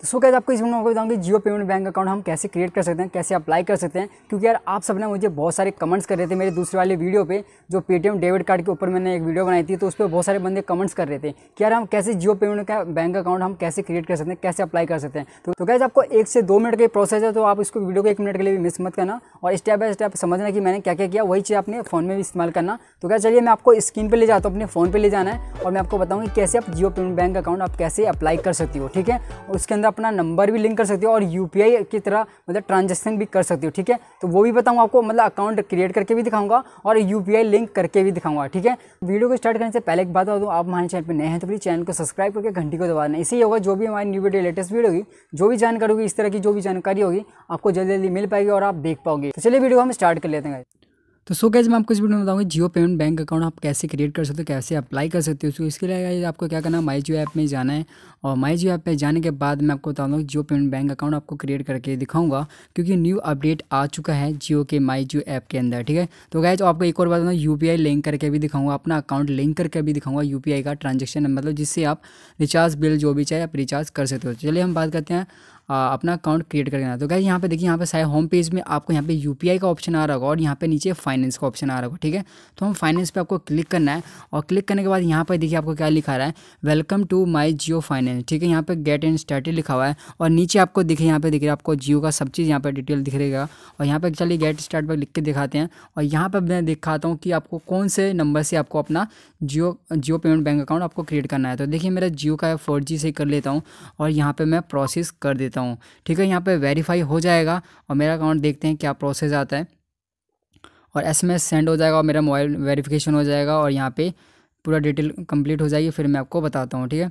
तो सो कैसे आपको इस वीडियो में आपको बताऊंगी जियो पेमेंट बैंक अकाउंट हम कैसे क्रिएट कर सकते हैं कैसे अप्लाई कर सकते हैं क्योंकि यार आप सबने मुझे बहुत सारे कमेंट्स कर रहे थे मेरे दूसरे वाले वीडियो पे जो पेटीएम डेबिट कार्ड के ऊपर मैंने एक वीडियो बनाई थी तो उस पर बहुत सारे बंदे कमेंट्स कर रहे थे कि यार हम कैसे जियो पेमेंट का बैंक अकाउंट हम कैसे क्रिएट कर सकते हैं कैसे अप्लाई कर सकते हैं तो, तो कैसे आपको एक से दो मिनट का प्रोसेस है तो आप इसको वीडियो को एक मिनट के लिए भी मिस मत करना और स्टेप बाय स्टेप समझना कि मैंने क्या क्या किया वही चीज़ अपने फ़ोन में भी इस्तेमाल करना तो क्या चलिए मैं आपको स्क्रीन पर ले जाता हूँ अपने फ़ोन पर ले जाना है और मैं आपको बताऊँगी कैसे आप जियो पेमेंट बैंक अकाउंट आप कैसे अप्लाई कर सकती हो ठीक है और उसके अंदर अपना नंबर भी लिंक कर सकते हो और यू की तरह मतलब ट्रांजेक्शन भी कर सकते हो ठीक है तो वो भी बताऊँगा आपको मतलब अकाउंट क्रिएट करके भी दिखाऊंगा और यू लिंक करके भी दिखाऊंगा ठीक है वीडियो को स्टार्ट करने से पहले एक बात बता दूँ आप हमारे चैनल पर नए हैं तो प्लीज़ चैनल को सब्सक्राइब करके घंटी को दबाने इसी होगा जो भी हमारी न्यू वीडियो लेटेस्ट वीडियो होगी जो भी जानकारी होगी इस तरह की जो भी जानकारी होगी आपको जल्दी जल्दी मिल पाएगी और आप देख पाओगे तो चलिए वीडियो हम स्टार्ट कर लेते हैं तो सो कैसे मैं आपको इस वीडियो में बताऊंगा जियो पेमेंट बैंक अकाउंट आप कैसे क्रिएट कर सकते हो कैसे अप्लाई कर सकते हो उसको इसके लिए आपको क्या करना है माई जियो ऐप में जाना है और माई जियो ऐप पे जाने के बाद मैं आपको बता दूँगा जियो पेमेंट बैंक अकाउंट आपको क्रिएट करके दिखाऊंगा क्योंकि न्यू अपडेट आ चुका है जियो के माई जियो ऐप के अंदर ठीक है तो गाय आपको एक और बात बताऊँ यू लिंक करके भी दिखाऊंगा अपना अकाउंट लिंक करके भी दिखाऊंगा यू का ट्रांजेक्शन मतलब जिससे आप रिचार्ज बिल जो भी चाहे आप रिचार्ज कर सकते हो तो चलिए हम बात करते हैं अपना अकाउंट क्रिएट करके आना तो गाइज यहाँ पे देखिए यहाँ पे सारे होम पेज में आपको यहाँ पे यू का ऑप्शन आ रहा होगा और यहाँ पे नीचे फाइनेंस का ऑप्शन आ रहा होगा ठीक है तो हम फाइनेंस पे आपको क्लिक करना है और क्लिक करने के बाद यहाँ पर देखिए आपको क्या लिखा रहा है welcome to my Jio finance ठीक है यहाँ पर गेट एंड स्टार्टेड लिखा हुआ है और नीचे आपको देखिए यहाँ पे दिख रहा है आपको जियो का सब चीज़ यहाँ पर डिटेल दिख रहेगा और यहाँ पर चलिए गेट स्टार्ट पर लिख के दिखाते हैं और यहाँ पर मैं दिखाता हूँ कि आपको कौन से नंबर से आपको अपना Jio Jio payment bank account आपको क्रिएट करना है तो देखिए मेरा जियो का फोर से कर लेता हूँ और यहाँ पर मैं प्रोसेस कर देता हूँ देता हूँ ठीक है यहाँ पे वेरीफाई हो जाएगा और मेरा अकाउंट देखते हैं क्या प्रोसेस आता है और एसएमएस सेंड हो जाएगा और मेरा मोबाइल वेरिफिकेशन हो जाएगा और यहाँ पे पूरा डिटेल कंप्लीट हो जाएगी फिर मैं आपको बताता हूँ ठीक है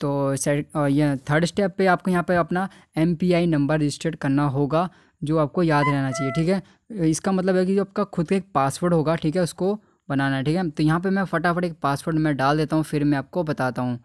तो सेट और यह थर्ड स्टेप पे आपको यहाँ पे अपना एम नंबर रजिस्टर्ड करना होगा जो आपको याद रहना चाहिए ठीक है इसका मतलब है कि जो आपका खुद का एक पासवर्ड होगा ठीक है उसको बनाना है ठीक है तो यहाँ पे मैं फटाफट एक पासवर्ड मैं डाल देता हूँ फिर मैं आपको बताता हूँ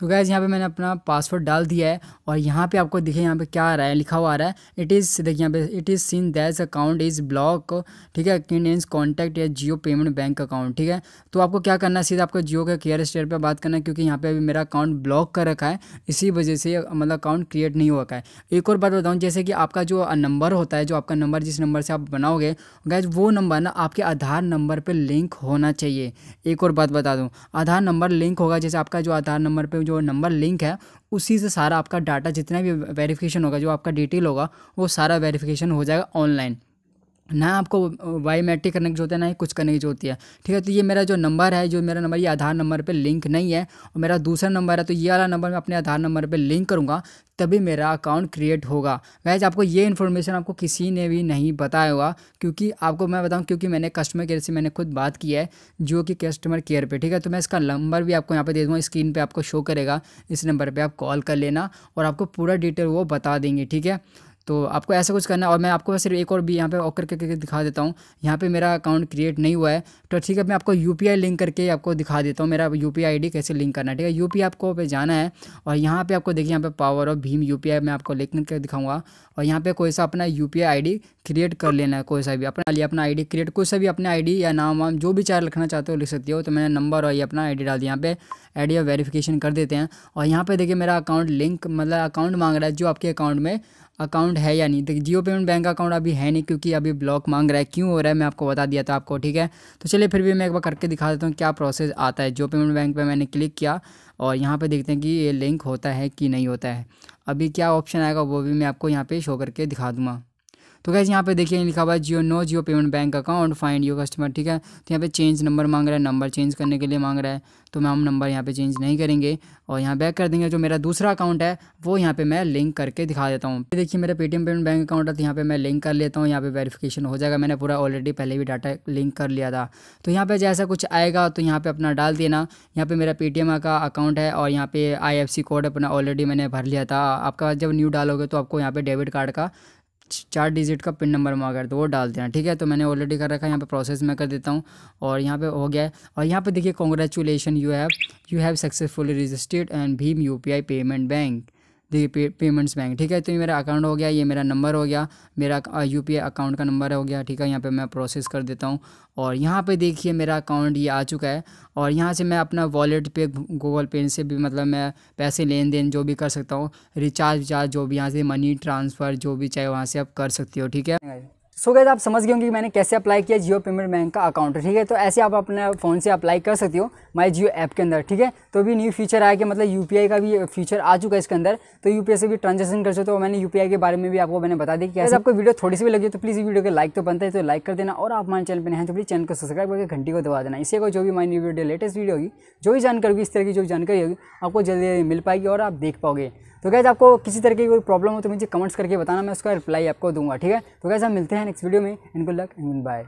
तो गैज़ यहाँ पे मैंने अपना पासवर्ड डाल दिया है और यहाँ पे आपको देखिए यहाँ पे क्या आ रहा है लिखा हुआ आ रहा है इट इज़ देखिए यहाँ पे it is seen this account is block ठीक है किन इन कॉन्टैक्ट या जियो पेमेंट बैंक अकाउंट ठीक है तो आपको क्या करना है सीधा आपको जियो के केयर स्टेयर पर बात करना है क्योंकि यहाँ पर अभी मेरा अकाउंट ब्लॉक कर रखा है इसी वजह से मतलब अकाउंट क्रिएट नहीं हो रखा है एक और बात बताऊँ जैसे कि आपका जो नंबर होता है जो आपका नंबर जिस नंबर से आप बनाओगे गैज वो नंबर ना आपके आधार नंबर पर लिंक होना चाहिए एक और बात बता दूँ आधार नंबर लिंक होगा जैसे आपका जो आधार नंबर पर जो नंबर लिंक है उसी से सारा आपका डाटा जितना भी वेरिफिकेशन होगा जो आपका डिटेल होगा वो सारा वेरिफिकेशन हो जाएगा ऑनलाइन ना आपको बायोमेट्रिक करने की जरूरत है ना ही कुछ करने की जरूरत है ठीक है तो ये मेरा जो नंबर है जो मेरा नंबर ये आधार नंबर पे लिंक नहीं है और मेरा दूसरा नंबर है तो ये वाला नंबर मैं अपने आधार नंबर पे लिंक करूँगा तभी मेरा अकाउंट क्रिएट होगा वैज आपको ये इन्फॉर्मेशन आपको किसी ने भी नहीं बताया होगा क्योंकि आपको मैं बताऊँ क्योंकि मैंने कस्टमर केयर से मैंने खुद बात की है जो कि कस्टमर केयर पर ठीक है तो मैं इसका नंबर भी आपको यहाँ पर दे दूँगा स्क्रीन पर आपको शो करेगा इस नंबर पर आप कॉल कर लेना और आपको पूरा डिटेल वो बता देंगे ठीक है तो आपको ऐसा कुछ करना है और मैं आपको सिर्फ एक और भी यहाँ पे ऑकर करके दिखा देता हूँ यहाँ पे मेरा अकाउंट क्रिएट नहीं हुआ है तो ठीक है मैं आपको यू लिंक करके आपको दिखा देता हूँ मेरा यू पी कैसे लिंक करना है ठीक है यू आपको पे जाना है और यहाँ पे आपको देखिए यहाँ पे पावर और भीम यू मैं आपको लिंक करके दिखाऊँगा और यहाँ पे कोई सा अपना यू पी क्रिएट कर लेना है कोई सा भी अपना लिए अपना आई क्रिएट कोई सा भी अपना आई या नाम वाम जो भी चार लिखना चाहते हो लिख सकती हो तो मैंने नंबर और ये अपना आई डाल दिया यहाँ पे आई या वेरीफिकेशन कर देते हैं और यहाँ पर देखिए मेरा अकाउंट लिंक मतलब अकाउंट मांग रहा है जो आपके अकाउंट में अकाउंट है या नहीं देखिए जियो पेमेंट बैंक अकाउंट अभी है नहीं क्योंकि अभी ब्लॉक मांग रहा है क्यों हो रहा है मैं आपको बता दिया था आपको ठीक है तो चलिए फिर भी मैं एक बार करके दिखा देता हूँ क्या प्रोसेस आता है जियो पेमेंट बैंक पर मैंने क्लिक किया और यहाँ पर देखते हैं कि ये लिंक होता है कि नहीं होता है अभी क्या ऑप्शन आएगा वो भी मैं आपको यहाँ पर शो करके दिखा दूँगा तो कैसे यहाँ पे देखिए लिखा हुआ है Jio no Jio payment bank account find your customer ठीक है तो यहाँ पे चेंज नंबर मांग रहा है नंबर चेंज करने के लिए मांग रहा है तो मैं हम नंबर यहाँ पे चेंज नहीं करेंगे और यहाँ बैक कर देंगे जो मेरा दूसरा अकाउंट है वो यहाँ पे मैं लिंक करके दिखा देता हूँ देखिए मेरा पेटीएम पेमेंट बैंक अकाउंट है तो यहाँ पे मैं लिंक कर लेता हूँ यहाँ पे वेरिफिकेशन हो जाएगा मैंने पूरा ऑलरेडी पहले भी डाटा लिंक कर लिया था तो यहाँ पे जैसा कुछ आएगा तो यहाँ पे अपना डाल देना यहाँ पे मेरा पेटीएम का अकाउंट है और यहाँ पे आई कोड अपना ऑलरेडी मैंने भर लिया था आपका जब न्यू डालोगे तो आपको यहाँ पे डेबिट कार्ड का चार डिजिट का पिन नंबर मांगा करते वो डाल देना ठीक है तो मैंने ऑलरेडी कर रखा है यहाँ पे प्रोसेस मैं कर देता हूँ और यहाँ पे हो गया है और यहाँ पे देखिए congratulation you have you have successfully registered and भीम यूपीआई पेमेंट बैंक देखिए पे, पेमेंट्स बैंक ठीक है तो ये मेरा अकाउंट हो गया ये मेरा नंबर हो गया मेरा यू अकाउंट uh, का नंबर हो गया ठीक है यहाँ पर मैं प्रोसेस कर देता हूँ और यहाँ पे देखिए मेरा अकाउंट ये आ चुका है और यहाँ से मैं अपना वॉलेट पे गूगल पे से भी मतलब मैं पैसे लेन देन जो भी कर सकता हूँ रिचार्ज विचार्ज जो भी यहाँ से मनी ट्रांसफ़र जो भी चाहे वहाँ से आप कर सकते हो ठीक है सो गए आप समझ गए होंगे कि मैंने कैसे अप्लाई किया जियो पेमेंट बैंक का अकाउंट ठीक है तो ऐसे आप अपने फ़ोन से अप्लाई कर सकते हो माई जियो ऐप के अंदर ठीक है तो भी न्यू फीचर आया कि मतलब यू का भी फीचर आ चुका है इसके अंदर तो यू से भी ट्रांजेक्शन कर सकते हो मैंने यू के बारे में भी आपको मैंने बता दी कि कैसे हम्म। आपको वीडियो थोड़ी सी भी लगी तो प्लीज़ वीडियो को लाइक तो बनता है तो लाइक कर देना और आप हमारे चैनल पर नहीं तो प्लीज़ चैनल को सब्सक्राइब करके घंटी को दबा देना इसी को जो भी my new video latest video होगी जो भी जानकारी होगी इस तरह की जो जानकारी होगी आपको जल्दी मिल पाएगी और आप देख पाओगे तो कैसे आपको किसी तरह की कोई प्रॉब्लम हो तो मुझे कमेंट्स करके बताना मैं उसका रिप्लाई आपको दूंगा ठीक है तो कैसे हम मिलते हैं नेक्स्ट वीडियो में इनगुड लक एंड बाय